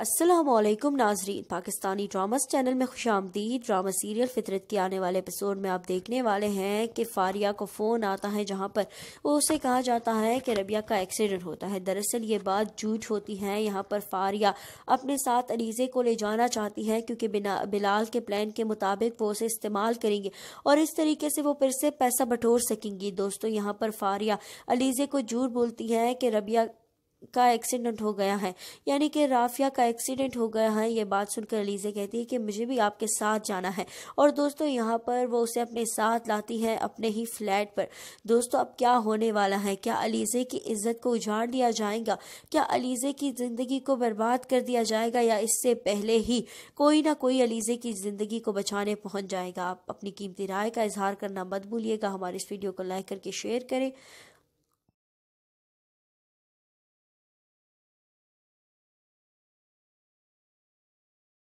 असलम नाजरीन Pakistani dramas channel में खुश आमदी ड्रामा सीरियल फितरत के आने वाले एपिसोड में आप देखने वाले हैं कि फारिया को फ़ोन आता है जहाँ पर उसे कहा जाता है कि रबिया का एक्सीडेंट होता है दरअसल ये बात झूठ होती है यहाँ पर फारिया अपने साथ अलीज़े को ले जाना चाहती है क्योंकि बिना बिलाल के प्लान के मुताबिक वो उसे इस्तेमाल करेंगे और इस तरीके से वो फिर से पैसा बटोर सकेंगी दोस्तों यहाँ पर फारिया अलीज़े को झूठ बोलती है कि रबिया का एक्सीडेंट हो गया है यानी कि राफिया का एक्सीडेंट हो गया है ये बात सुनकर अलीज़े कहती है कि मुझे भी आपके साथ जाना है और दोस्तों यहाँ पर वो उसे अपने साथ लाती है अपने ही फ्लैट पर दोस्तों अब क्या होने वाला है क्या अलीज़े की इज्जत को उजाड़ दिया जाएगा क्या अलीज़े की ज़िंदगी को बर्बाद कर दिया जाएगा या इससे पहले ही कोई ना कोई अलीज़े की ज़िंदगी को बचाने पहुंच जाएगा आप अपनी कीमती राय का इजहार करना मत भूलिएगा हमारे इस वीडियो को लाइक करके शेयर करें